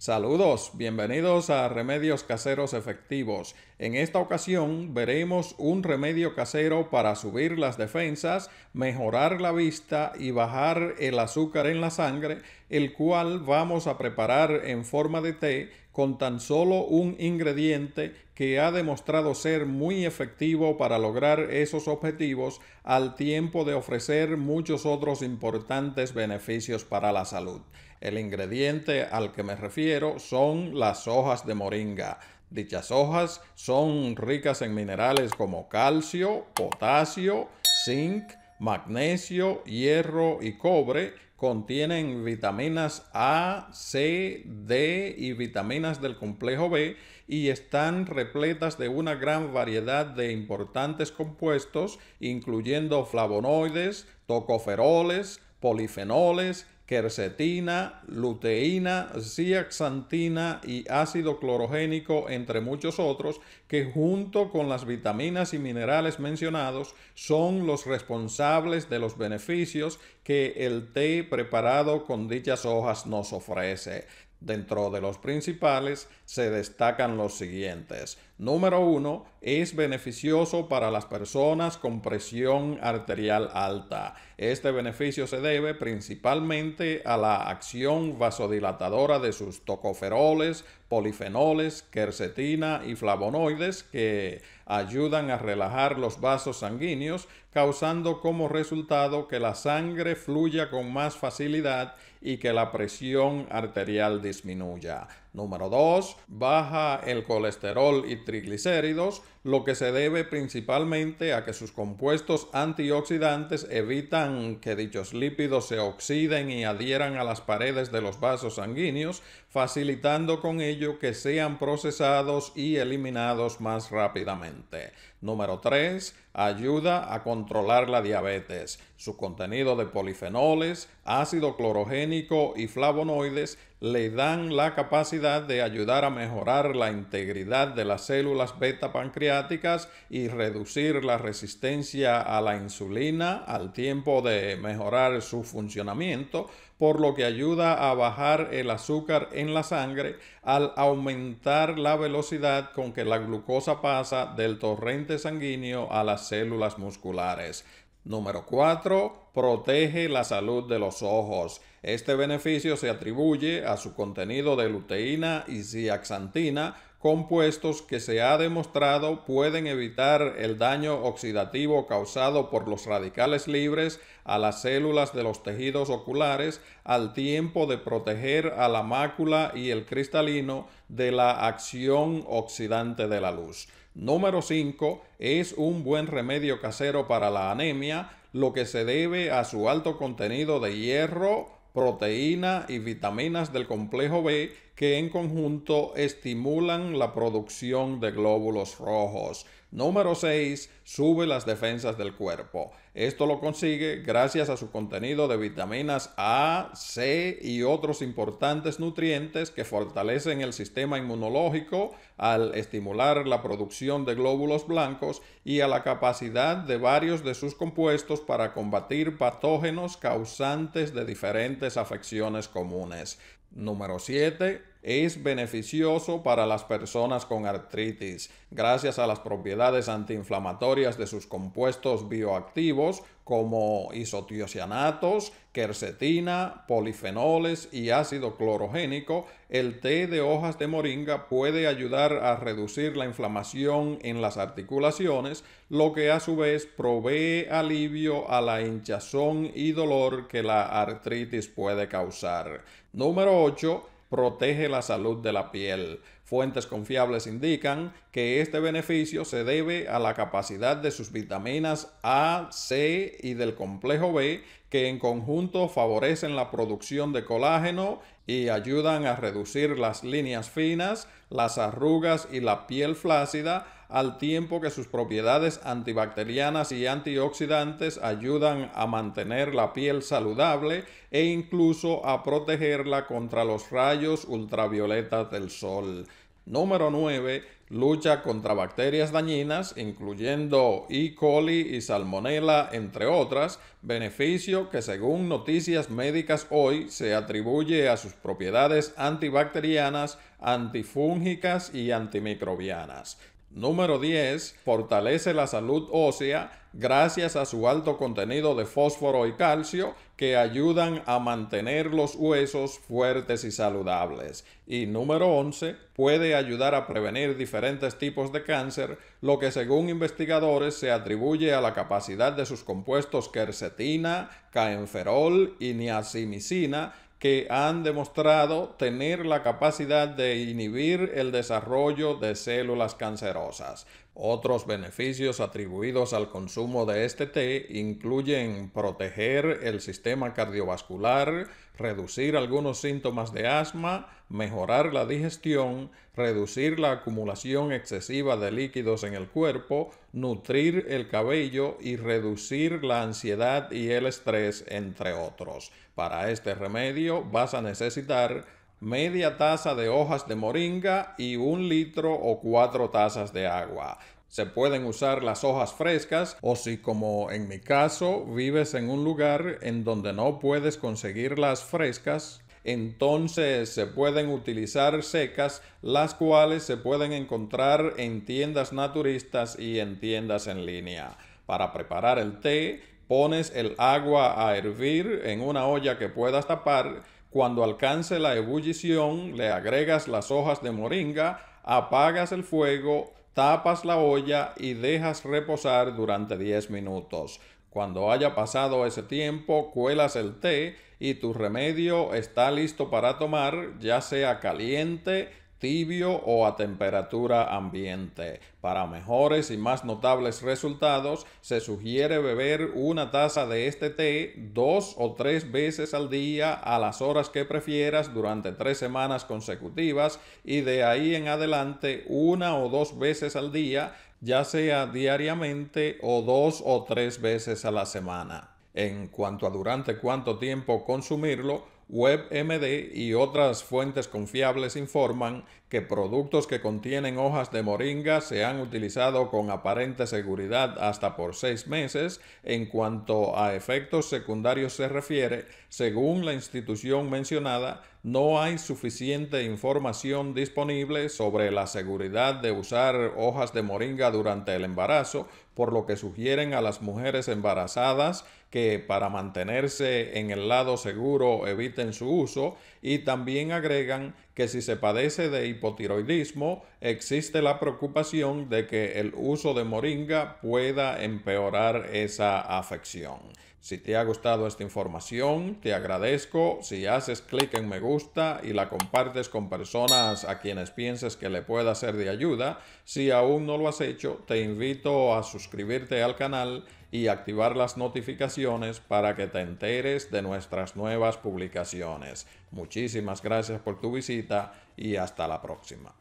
Saludos, bienvenidos a Remedios Caseros Efectivos. En esta ocasión veremos un remedio casero para subir las defensas, mejorar la vista y bajar el azúcar en la sangre, el cual vamos a preparar en forma de té con tan solo un ingrediente que ha demostrado ser muy efectivo para lograr esos objetivos al tiempo de ofrecer muchos otros importantes beneficios para la salud. El ingrediente al que me refiero son las hojas de moringa. Dichas hojas son ricas en minerales como calcio, potasio, zinc, magnesio, hierro y cobre. Contienen vitaminas A, C, D y vitaminas del complejo B y están repletas de una gran variedad de importantes compuestos, incluyendo flavonoides, tocoferoles, polifenoles quercetina, luteína, zeaxantina y ácido clorogénico, entre muchos otros, que junto con las vitaminas y minerales mencionados son los responsables de los beneficios que el té preparado con dichas hojas nos ofrece. Dentro de los principales se destacan los siguientes Número uno, es beneficioso para las personas con presión arterial alta. Este beneficio se debe principalmente a la acción vasodilatadora de sus tocoferoles, polifenoles, quercetina y flavonoides que ayudan a relajar los vasos sanguíneos, causando como resultado que la sangre fluya con más facilidad y que la presión arterial disminuya. Número 2. Baja el colesterol y triglicéridos, lo que se debe principalmente a que sus compuestos antioxidantes evitan que dichos lípidos se oxiden y adhieran a las paredes de los vasos sanguíneos, facilitando con ello que sean procesados y eliminados más rápidamente. Número 3. Ayuda a controlar la diabetes. Su contenido de polifenoles, ácido clorogénico y flavonoides le dan la capacidad de ayudar a mejorar la integridad de las células beta pancreáticas y reducir la resistencia a la insulina al tiempo de mejorar su funcionamiento por lo que ayuda a bajar el azúcar en la sangre al aumentar la velocidad con que la glucosa pasa del torrente sanguíneo a las células musculares. Número 4. Protege la salud de los ojos. Este beneficio se atribuye a su contenido de luteína y ciaxantina, compuestos que se ha demostrado pueden evitar el daño oxidativo causado por los radicales libres a las células de los tejidos oculares al tiempo de proteger a la mácula y el cristalino de la acción oxidante de la luz. Número 5. Es un buen remedio casero para la anemia, lo que se debe a su alto contenido de hierro, proteína y vitaminas del complejo B que en conjunto estimulan la producción de glóbulos rojos. Número 6. Sube las defensas del cuerpo. Esto lo consigue gracias a su contenido de vitaminas A, C y otros importantes nutrientes que fortalecen el sistema inmunológico al estimular la producción de glóbulos blancos y a la capacidad de varios de sus compuestos para combatir patógenos causantes de diferentes afecciones comunes. Número 7. Es beneficioso para las personas con artritis. Gracias a las propiedades antiinflamatorias de sus compuestos bioactivos, como isotiocianatos, quercetina, polifenoles y ácido clorogénico, el té de hojas de moringa puede ayudar a reducir la inflamación en las articulaciones, lo que a su vez provee alivio a la hinchazón y dolor que la artritis puede causar. Número 8 protege la salud de la piel. Fuentes confiables indican que este beneficio se debe a la capacidad de sus vitaminas A, C y del complejo B, que en conjunto favorecen la producción de colágeno y ayudan a reducir las líneas finas, las arrugas y la piel flácida, al tiempo que sus propiedades antibacterianas y antioxidantes ayudan a mantener la piel saludable e incluso a protegerla contra los rayos ultravioletas del sol. Número 9. Lucha contra bacterias dañinas, incluyendo E. coli y salmonella, entre otras, beneficio que según noticias médicas hoy se atribuye a sus propiedades antibacterianas, antifúngicas y antimicrobianas. Número 10. Fortalece la salud ósea gracias a su alto contenido de fósforo y calcio que ayudan a mantener los huesos fuertes y saludables. Y número 11. Puede ayudar a prevenir diferentes tipos de cáncer, lo que según investigadores se atribuye a la capacidad de sus compuestos quercetina, caenferol y niacimicina que han demostrado tener la capacidad de inhibir el desarrollo de células cancerosas. Otros beneficios atribuidos al consumo de este té incluyen proteger el sistema cardiovascular, reducir algunos síntomas de asma, mejorar la digestión, reducir la acumulación excesiva de líquidos en el cuerpo, nutrir el cabello y reducir la ansiedad y el estrés, entre otros. Para este remedio vas a necesitar media taza de hojas de moringa y un litro o cuatro tazas de agua. Se pueden usar las hojas frescas o si como en mi caso vives en un lugar en donde no puedes conseguir las frescas, entonces se pueden utilizar secas, las cuales se pueden encontrar en tiendas naturistas y en tiendas en línea. Para preparar el té, pones el agua a hervir en una olla que puedas tapar cuando alcance la ebullición, le agregas las hojas de moringa, apagas el fuego, tapas la olla y dejas reposar durante 10 minutos. Cuando haya pasado ese tiempo, cuelas el té y tu remedio está listo para tomar, ya sea caliente, tibio o a temperatura ambiente. Para mejores y más notables resultados, se sugiere beber una taza de este té dos o tres veces al día a las horas que prefieras durante tres semanas consecutivas y de ahí en adelante una o dos veces al día, ya sea diariamente o dos o tres veces a la semana. En cuanto a durante cuánto tiempo consumirlo, WebMD y otras fuentes confiables informan que productos que contienen hojas de moringa se han utilizado con aparente seguridad hasta por seis meses en cuanto a efectos secundarios se refiere, según la institución mencionada, no hay suficiente información disponible sobre la seguridad de usar hojas de moringa durante el embarazo, por lo que sugieren a las mujeres embarazadas que para mantenerse en el lado seguro eviten su uso y también agregan que si se padece de hipotiroidismo, existe la preocupación de que el uso de moringa pueda empeorar esa afección. Si te ha gustado esta información, te agradezco si haces clic en me gusta y la compartes con personas a quienes pienses que le pueda ser de ayuda. Si aún no lo has hecho, te invito a suscribirte al canal y activar las notificaciones para que te enteres de nuestras nuevas publicaciones. Muchísimas gracias por tu visita y hasta la próxima.